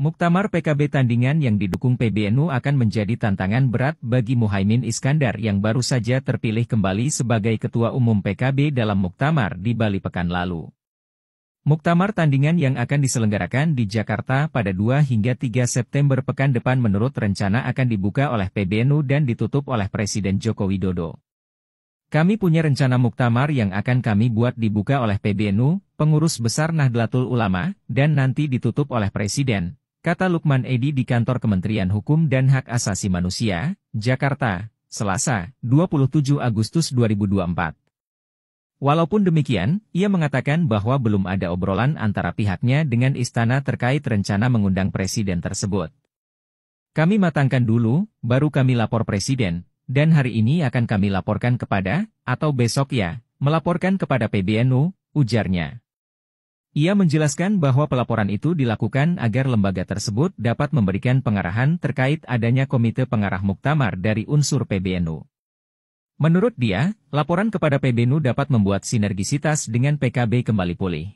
Muktamar PKB tandingan yang didukung PBNU akan menjadi tantangan berat bagi Muhaimin Iskandar yang baru saja terpilih kembali sebagai Ketua Umum PKB dalam Muktamar di Bali pekan lalu. Muktamar tandingan yang akan diselenggarakan di Jakarta pada 2 hingga 3 September pekan depan menurut rencana akan dibuka oleh PBNU dan ditutup oleh Presiden Joko Widodo. Kami punya rencana muktamar yang akan kami buat dibuka oleh PBNU, pengurus besar Nahdlatul Ulama, dan nanti ditutup oleh Presiden, kata Lukman Edi di kantor Kementerian Hukum dan Hak Asasi Manusia, Jakarta, Selasa, 27 Agustus 2024. Walaupun demikian, ia mengatakan bahwa belum ada obrolan antara pihaknya dengan istana terkait rencana mengundang presiden tersebut. Kami matangkan dulu, baru kami lapor presiden, dan hari ini akan kami laporkan kepada, atau besok ya, melaporkan kepada PBNU, ujarnya. Ia menjelaskan bahwa pelaporan itu dilakukan agar lembaga tersebut dapat memberikan pengarahan terkait adanya komite pengarah muktamar dari unsur PBNU. Menurut dia, laporan kepada PBNU dapat membuat sinergisitas dengan PKB kembali pulih.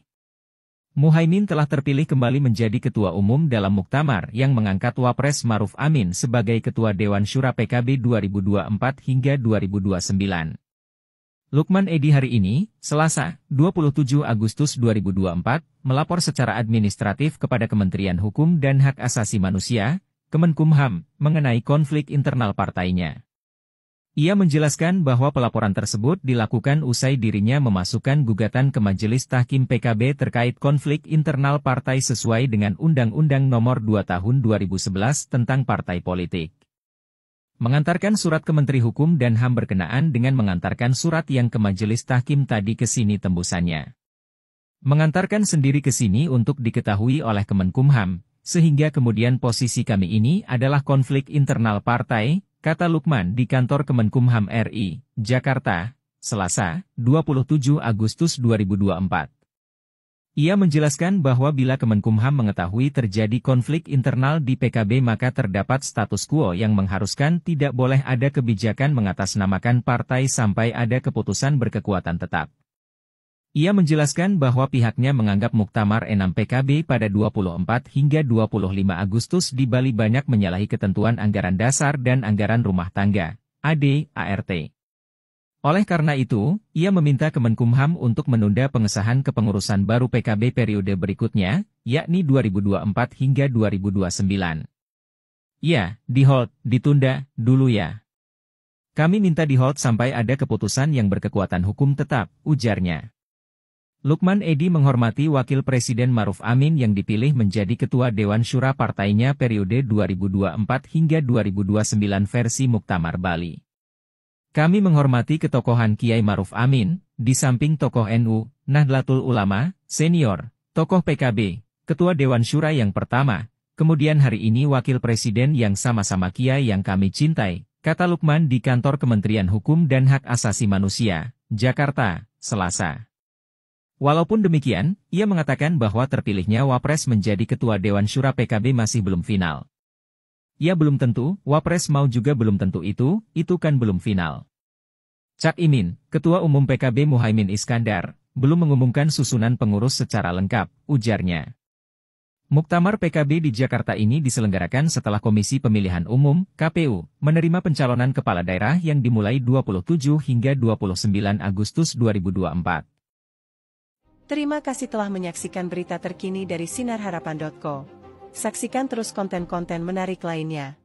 Muhaimin telah terpilih kembali menjadi ketua umum dalam muktamar yang mengangkat Wapres Maruf Amin sebagai ketua Dewan Syura PKB 2024 hingga 2029. Lukman Edi hari ini, Selasa, 27 Agustus 2024, melapor secara administratif kepada Kementerian Hukum dan Hak Asasi Manusia, Kemenkumham, mengenai konflik internal partainya. Ia menjelaskan bahwa pelaporan tersebut dilakukan usai dirinya memasukkan gugatan ke Majelis Tahkim PKB terkait konflik internal partai sesuai dengan Undang-Undang Nomor 2 Tahun 2011 tentang Partai Politik. Mengantarkan surat ke Menteri Hukum dan HAM berkenaan dengan mengantarkan surat yang ke Majelis Tahkim tadi ke sini tembusannya. Mengantarkan sendiri ke sini untuk diketahui oleh Kemenkumham, sehingga kemudian posisi kami ini adalah konflik internal partai, kata Lukman di kantor Kemenkumham RI, Jakarta, Selasa, 27 Agustus 2024. Ia menjelaskan bahwa bila Kemenkumham mengetahui terjadi konflik internal di PKB maka terdapat status quo yang mengharuskan tidak boleh ada kebijakan mengatasnamakan partai sampai ada keputusan berkekuatan tetap. Ia menjelaskan bahwa pihaknya menganggap Muktamar Enam PKB pada 24 hingga 25 Agustus di Bali banyak menyalahi ketentuan anggaran dasar dan anggaran rumah tangga, AD, ART. Oleh karena itu, ia meminta Kemenkumham untuk menunda pengesahan kepengurusan baru PKB periode berikutnya, yakni 2024 hingga 2029. Ya, di hold, ditunda, dulu ya. Kami minta di hold sampai ada keputusan yang berkekuatan hukum tetap, ujarnya. Lukman Edi menghormati Wakil Presiden Maruf Amin yang dipilih menjadi Ketua Dewan Syura partainya periode 2024 hingga 2029 versi Muktamar Bali. Kami menghormati ketokohan Kiai Maruf Amin, di samping tokoh NU, Nahdlatul Ulama, senior, tokoh PKB, ketua Dewan Syura yang pertama, kemudian hari ini wakil presiden yang sama-sama Kiai yang kami cintai, kata Lukman di kantor Kementerian Hukum dan Hak Asasi Manusia, Jakarta, Selasa. Walaupun demikian, ia mengatakan bahwa terpilihnya Wapres menjadi Ketua Dewan Syura PKB masih belum final. Ya belum tentu, Wapres mau juga belum tentu itu, itu kan belum final. Cak Imin, Ketua Umum PKB Muhaimin Iskandar, belum mengumumkan susunan pengurus secara lengkap, ujarnya. Muktamar PKB di Jakarta ini diselenggarakan setelah Komisi Pemilihan Umum (KPU) menerima pencalonan kepala daerah yang dimulai 27 hingga 29 Agustus 2024. Terima kasih telah menyaksikan berita terkini dari sinarharapan.com. Saksikan terus konten-konten menarik lainnya.